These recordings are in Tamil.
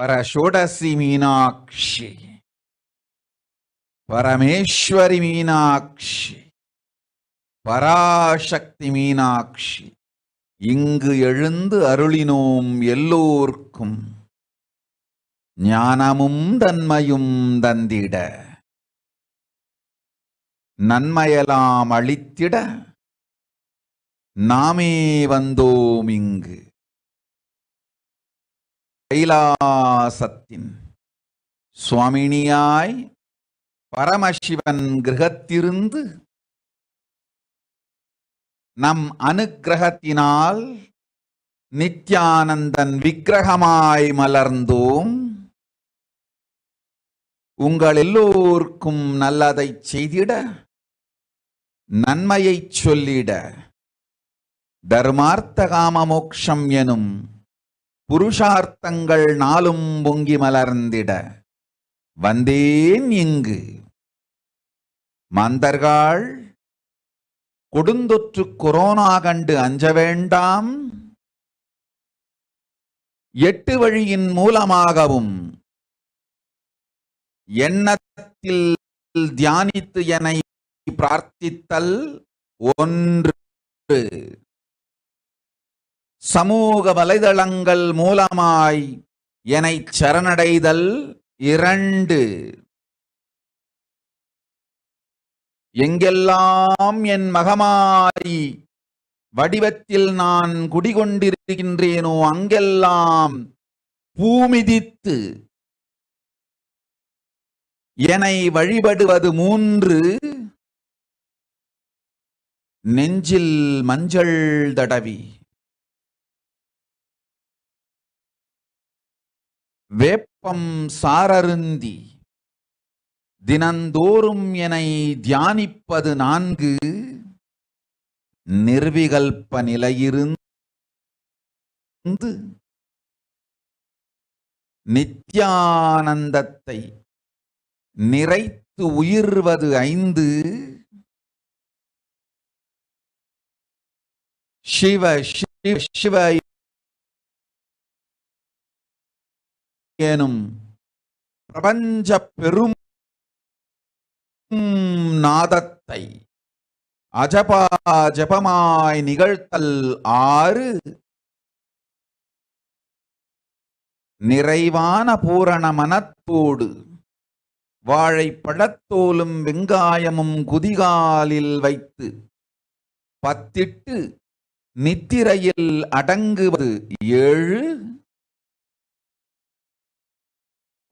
பரஷோடசி மீனாட்சி பரமேஸ்வரி மீனாட்சி பராசக்தி மீனாட்சி இங்கு எழுந்து அருளினோம் எல்லோர்க்கும் ஞானமும் தன்மையும் தந்திட நன்மையெல்லாம் அளித்திட நாமே வந்தோம் இங்கு கைலாசத்தின் சுவாமினியாய் பரமசிவன் கிரகத்திருந்து நம் அனுக்கிரகத்தினால் நித்யானந்தன் விக்கிரகமாய் மலர்ந்தோம் உங்கள் எல்லோருக்கும் நல்லதை செய்திட நன்மையைச் சொல்லிட தர்மார்த்த காமமோக்ஷம் எனும் புருஷார்த்தங்கள் நாளும் பொங்கி மலர்ந்திட வந்தேன் இங்கு மந்தர்கள் கொடுந்தொற்று கொரோனா கண்டு அஞ்ச வேண்டாம் எட்டு வழியின் மூலமாகவும் எண்ணத்தில் தியானித்து என பிரார்த்தித்தல் ஒன்று சமூக வலைதளங்கள் மூலமாய் என்னை சரணடைதல் இரண்டு எங்கெல்லாம் என் மகமாய் வடிவத்தில் நான் குடிகொண்டிருக்கின்றேனோ அங்கெல்லாம் பூமிதித்து என்னை வழிபடுவது மூன்று நெஞ்சில் மஞ்சள் தடவி வேப்பம் சாரருந்தி தினந்தோறும் என்னை தியானிப்பது நான்கு நிர்விகல்ப நிலையிருந்து நித்யானந்தத்தை நிறைத்து உயிர்வது ஐந்து சிவ சிவ சிவ ஏனும் பிரபஞ்ச பெரும் நாதத்தை அஜபா ஜபமாய் நிகழ்த்தல் ஆறு நிறைவான பூரண மனத்தோடு வாழைப்பழத்தோலும் வெங்காயமும் குதிகாலில் வைத்து பத்திட்டு நித்திரையில் அடங்குவது ஏழு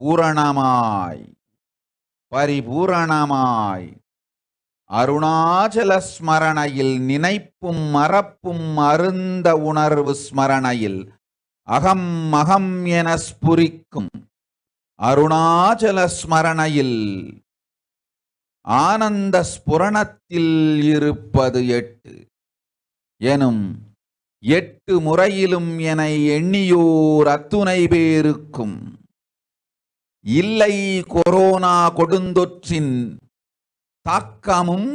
பூரணமாய் பரிபூரணமாய் அருணாச்சல ஸ்மரணையில் நினைப்பும் மறப்பும் அருந்த உணர்வு ஸ்மரணையில் அகம் அகம் என ஸ்புரிக்கும் அருணாச்சல ஸ்மரணையில் ஆனந்த ஸ்புரணத்தில் இருப்பது எட்டு எனும் எட்டு முறையிலும் என எண்ணியோர் அத்துணை பேருக்கும் இல்லை கொரோனா கொடுந்தொற்றின் தாக்கமும்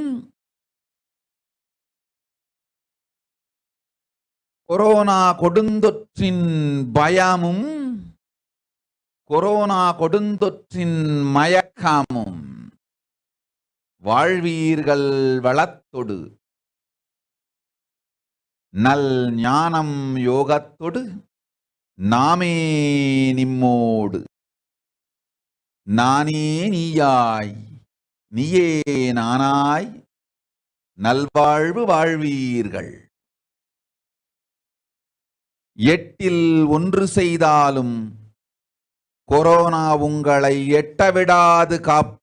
கொரோனா கொடுந்தொற்றின் பயமும் கொரோனா கொடுந்தொற்றின் மயக்கமும் வாழ்வீர்கள் வளத்தொடு நல் ஞானம் யோகத்தொடு நாமே நிம்மோடு நானே நீயாய் நீயே நானாய் நல்வாழ்வு வாழ்வீர்கள் எட்டில் ஒன்று செய்தாலும் கொரோனா உங்களை எட்டவிடாது காப்பு